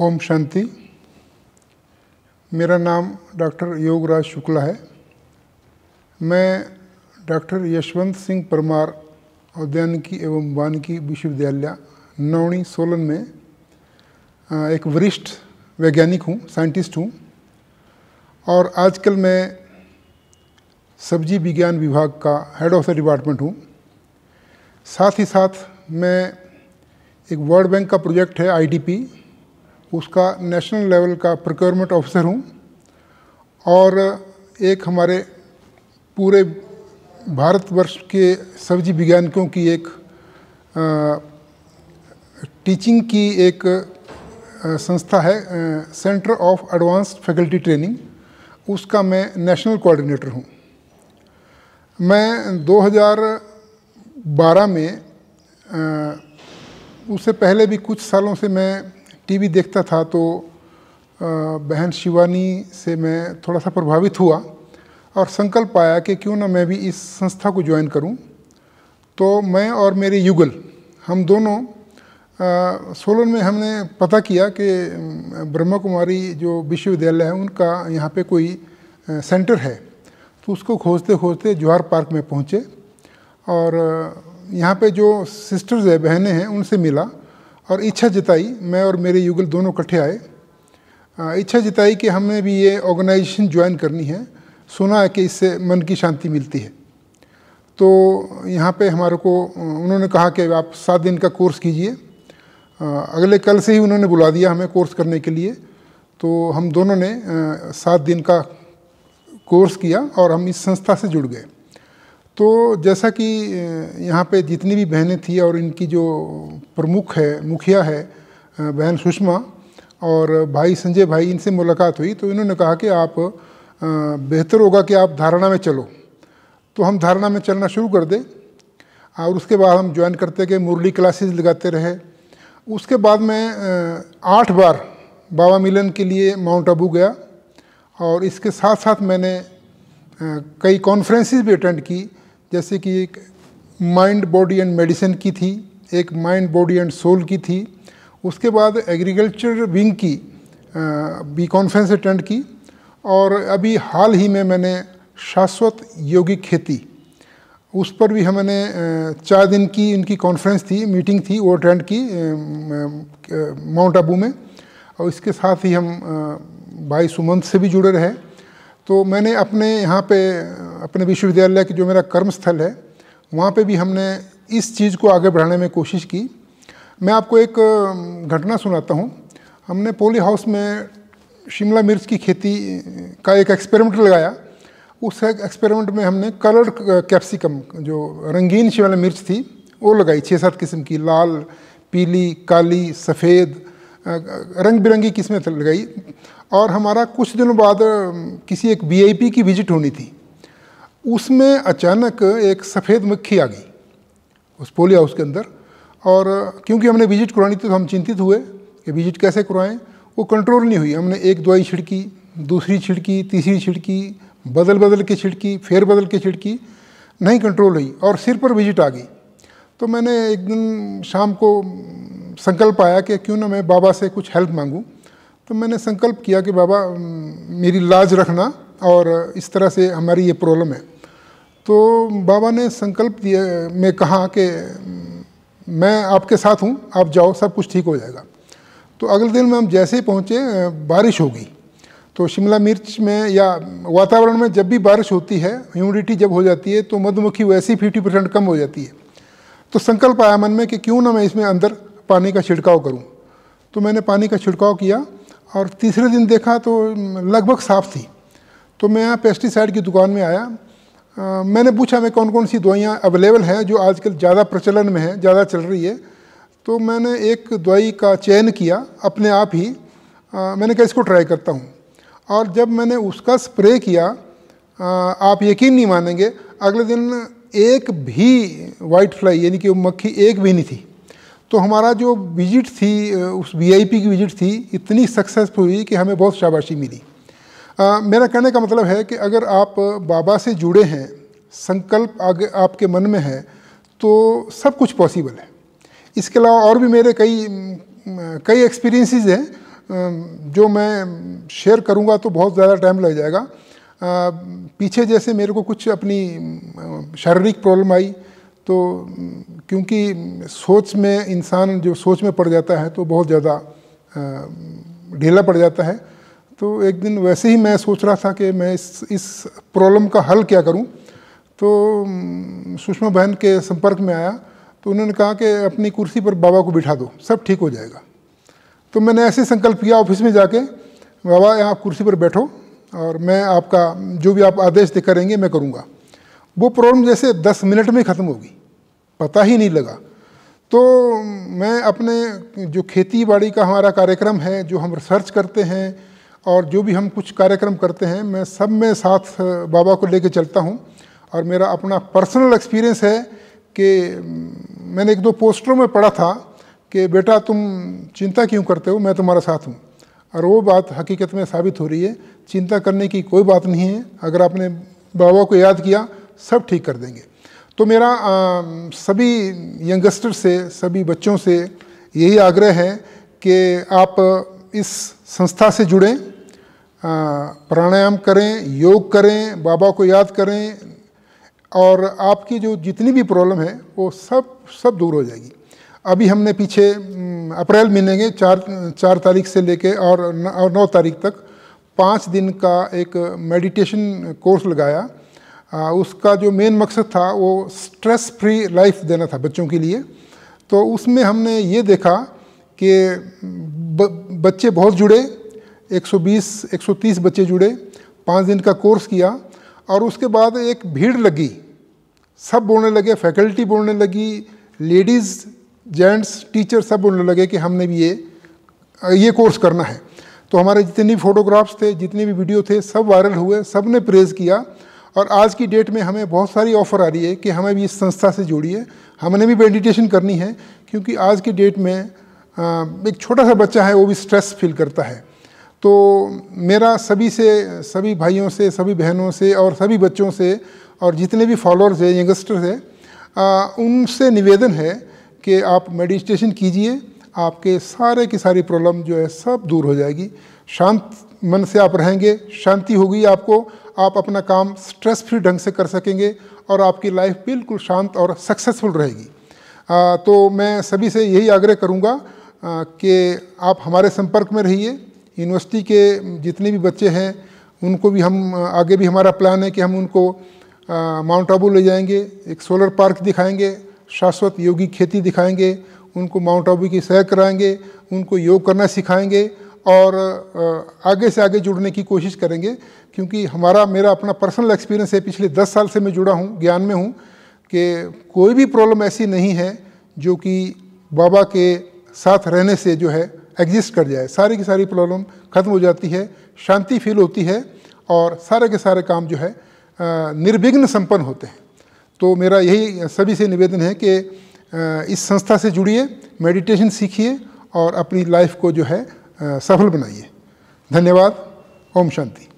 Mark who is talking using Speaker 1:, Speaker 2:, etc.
Speaker 1: ओम शांति मेरा नाम डॉक्टर योगराज शुक्ला है मैं डॉक्टर यशवंत सिंह परमार औद्यानिकी एवं वानिकी विश्वविद्यालय नौणी सोलन में एक वरिष्ठ वैज्ञानिक हूँ साइंटिस्ट हूँ और आजकल मैं सब्जी विज्ञान विभाग का हेड ऑफ द डिपार्टमेंट हूँ साथ ही साथ मैं एक वर्ल्ड बैंक का प्रोजेक्ट है आईडीपी उसका नेशनल लेवल का प्रोक्योरमेंट ऑफिसर हूँ और एक हमारे पूरे भारतवर्ष के सब्जी विज्ञानिकों की एक टीचिंग की एक संस्था है centre of advanced faculty training उसका मैं नेशनल कोऑर्डिनेटर हूँ मैं 2012 में उससे पहले भी कुछ सालों से मैं टीवी देखता था तो बहन शिवानी से मैं थोड़ा सा प्रभावित हुआ और संकल्प आया कि क्यों ना मैं भी इस संस्था को ज्वाइन करूं तो मैं और मेरे युगल हम दोनों सोलन में हमने पता किया कि ब्रह्मा कुमारी जो विश्वविद्यालय है उनका यहाँ पे कोई आ, सेंटर है तो उसको खोजते खोजते जोहार पार्क में पहुँचे और यहाँ पे जो सिस्टर्स है बहनें हैं उनसे मिला और इच्छा जताई मैं और मेरे युगल दोनों इकट्ठे आए इच्छा जताई कि हमें भी ये ऑर्गेनाइजेशन ज्वाइन करनी है सुना है कि इससे मन की शांति मिलती है तो यहाँ पे हमारे को उन्होंने कहा कि आप सात दिन का कोर्स कीजिए अगले कल से ही उन्होंने बुला दिया हमें कोर्स करने के लिए तो हम दोनों ने सात दिन का कोर्स किया और हम इस संस्था से जुड़ गए तो जैसा कि यहाँ पे जितनी भी बहनें थी और इनकी जो प्रमुख है मुखिया है बहन सुषमा और भाई संजय भाई इनसे मुलाकात हुई तो इन्होंने कहा कि आप बेहतर होगा कि आप धारणा में चलो तो हम धारणा में चलना शुरू कर दें और उसके बाद हम ज्वाइन करते गए मुरली क्लासेस लगाते रहे उसके बाद मैं आठ बार बाबा मिलन के लिए माउंट आबू गया और इसके साथ साथ मैंने कई कॉन्फ्रेंसिस भी अटेंड की जैसे कि एक माइंड बॉडी एंड मेडिसिन की थी एक माइंड बॉडी एंड सोल की थी उसके बाद एग्रीकल्चर विंग की भी कॉन्फ्रेंस अटेंड की और अभी हाल ही में मैंने शाश्वत योगिक खेती उस पर भी हमने चार दिन की इनकी कॉन्फ्रेंस थी मीटिंग थी वो अटेंड की माउंट आबू में और इसके साथ ही हम भाई सुमंत से भी जुड़े रहे तो मैंने अपने यहाँ पे अपने विश्वविद्यालय के जो मेरा कर्म स्थल है वहाँ पे भी हमने इस चीज़ को आगे बढ़ाने में कोशिश की मैं आपको एक घटना सुनाता हूँ हमने पोली हाउस में शिमला मिर्च की खेती का एक एक्सपेरिमेंट लगाया उस एक्सपेरिमेंट में हमने कलर्ड कैप्सिकम जो रंगीन शिमला मिर्च थी वो लगाई छः सात किस्म की लाल पीली काली सफ़ेद रंग बिरंगी किस्में लगाई और हमारा कुछ दिनों बाद किसी एक वीआईपी की विजिट होनी थी उसमें अचानक एक सफ़ेद मक्खी आ गई उस पोलिया हाउस के अंदर और क्योंकि हमने विजिट करवानी थी तो हम चिंतित हुए कि विजिट कैसे करवाएं वो कंट्रोल नहीं हुई हमने एक दवाई छिड़की दूसरी छिड़की तीसरी छिड़की बदल बदल के छिड़की फेर बदल के छिड़की नहीं कंट्रोल हुई और सिर पर विजिट आ गई तो मैंने एक दिन शाम को संकल्प आया कि क्यों ना मैं बाबा से कुछ हेल्प मांगूँ तो मैंने संकल्प किया कि बाबा मेरी लाज रखना और इस तरह से हमारी ये प्रॉब्लम है तो बाबा ने संकल्प दिए में कहा कि मैं आपके साथ हूँ आप जाओ सब कुछ ठीक हो जाएगा तो अगले दिन में हम जैसे ही पहुँचे बारिश होगी तो शिमला मिर्च में या वातावरण में जब भी बारिश होती है ह्यूमिडिटी जब हो जाती है तो मधुमक्खी ही फिफ्टी परसेंट कम हो जाती है तो संकल्प आया मन में कि क्यों ना मैं इसमें अंदर पानी का छिड़काव करूँ तो मैंने पानी का छिड़काव किया और तीसरे दिन देखा तो लगभग साफ थी तो मैं यहाँ पेस्टिसाइड की दुकान में आया आ, मैंने पूछा मैं कौन कौन सी दवाइयाँ अवेलेबल हैं जो आजकल ज़्यादा प्रचलन में है ज़्यादा चल रही है तो मैंने एक दवाई का चयन किया अपने आप ही आ, मैंने कहा इसको ट्राई करता हूँ और जब मैंने उसका स्प्रे किया आ, आप यकीन नहीं मानेंगे अगले दिन एक भी वाइट फ्लाई यानी कि मक्खी एक भी नहीं थी तो हमारा जो विजिट थी उस वीआईपी की विजिट थी इतनी सक्सेसफुल हुई कि हमें बहुत शाबाशी मिली आ, मेरा कहने का मतलब है कि अगर आप बाबा से जुड़े हैं संकल्प आगे आपके मन में है तो सब कुछ पॉसिबल है इसके अलावा और भी मेरे कई कई एक्सपीरियंसेस हैं जो मैं शेयर करूंगा तो बहुत ज़्यादा टाइम लग जाएगा आ, पीछे जैसे मेरे को कुछ अपनी शारीरिक प्रॉब्लम आई तो क्योंकि सोच में इंसान जो सोच में पड़ जाता है तो बहुत ज़्यादा ढीला पड़ जाता है तो एक दिन वैसे ही मैं सोच रहा था कि मैं इस इस प्रॉब्लम का हल क्या करूं तो सुषमा बहन के संपर्क में आया तो उन्होंने कहा कि अपनी कुर्सी पर बाबा को बिठा दो सब ठीक हो जाएगा तो मैंने ऐसे संकल्प किया ऑफिस में जाके बाबा यहाँ कुर्सी पर बैठो और मैं आपका जो भी आप आदेश दे करेंगे मैं करूँगा वो प्रॉब्लम जैसे दस मिनट में ख़त्म होगी पता ही नहीं लगा तो मैं अपने जो खेती बाड़ी का हमारा कार्यक्रम है जो हम रिसर्च करते हैं और जो भी हम कुछ कार्यक्रम करते हैं मैं सब में साथ बाबा को लेकर चलता हूँ और मेरा अपना पर्सनल एक्सपीरियंस है कि मैंने एक दो पोस्टरों में पढ़ा था कि बेटा तुम चिंता क्यों करते हो मैं तुम्हारा साथ हूँ और वो बात हकीकत में साबित हो रही है चिंता करने की कोई बात नहीं है अगर आपने बाबा को याद किया सब ठीक कर देंगे तो मेरा आ, सभी यंगस्टर से सभी बच्चों से यही आग्रह है कि आप इस संस्था से जुड़ें प्राणायाम करें योग करें बाबा को याद करें और आपकी जो जितनी भी प्रॉब्लम है वो सब सब दूर हो जाएगी अभी हमने पीछे अप्रैल महीने के चार चार तारीख से लेके और न, और नौ तारीख तक पाँच दिन का एक मेडिटेशन कोर्स लगाया आ, उसका जो मेन मकसद था वो स्ट्रेस फ्री लाइफ देना था बच्चों के लिए तो उसमें हमने ये देखा कि ब, बच्चे बहुत जुड़े 120 130 बच्चे जुड़े पाँच दिन का कोर्स किया और उसके बाद एक भीड़ लगी सब बोलने लगे फैकल्टी बोलने लगी लेडीज़ जेंट्स टीचर सब बोलने लगे कि हमने भी ये ये कोर्स करना है तो हमारे जितने भी फ़ोटोग्राफ्स थे जितने भी वीडियो थे सब वायरल हुए सब ने प्रेज़ किया और आज की डेट में हमें बहुत सारी ऑफ़र आ रही है कि हमें भी इस संस्था से जोड़िए हमने भी मेडिटेशन करनी है क्योंकि आज की डेट में एक छोटा सा बच्चा है वो भी स्ट्रेस फील करता है तो मेरा सभी से सभी भाइयों से सभी बहनों से और सभी बच्चों से और जितने भी फॉलोअर्स हैं यंगस्टर्स हैं उनसे निवेदन है कि आप मेडिटेशन कीजिए आपके सारे की सारी प्रॉब्लम जो है सब दूर हो जाएगी शांत मन से आप रहेंगे शांति होगी आपको आप अपना काम स्ट्रेस फ्री ढंग से कर सकेंगे और आपकी लाइफ बिल्कुल शांत और सक्सेसफुल रहेगी आ, तो मैं सभी से यही आग्रह करूँगा कि आप हमारे संपर्क में रहिए यूनिवर्सिटी के जितने भी बच्चे हैं उनको भी हम आगे भी हमारा प्लान है कि हम उनको माउंट आबू ले जाएंगे एक सोलर पार्क दिखाएंगे शाश्वत योगी खेती दिखाएंगे उनको माउंट आबू की सैर कराएंगे उनको योग करना सिखाएंगे और आगे से आगे जुड़ने की कोशिश करेंगे क्योंकि हमारा मेरा अपना पर्सनल एक्सपीरियंस है पिछले दस साल से मैं जुड़ा हूँ ज्ञान में हूँ कि कोई भी प्रॉब्लम ऐसी नहीं है जो कि बाबा के साथ रहने से जो है एग्जिस्ट कर जाए सारी की सारी प्रॉब्लम ख़त्म हो जाती है शांति फील होती है और सारे के सारे काम जो है निर्विघ्न संपन्न होते हैं तो मेरा यही सभी से निवेदन है कि इस संस्था से जुड़िए मेडिटेशन सीखिए और अपनी लाइफ को जो है सफल बनाइए धन्यवाद ओम शांति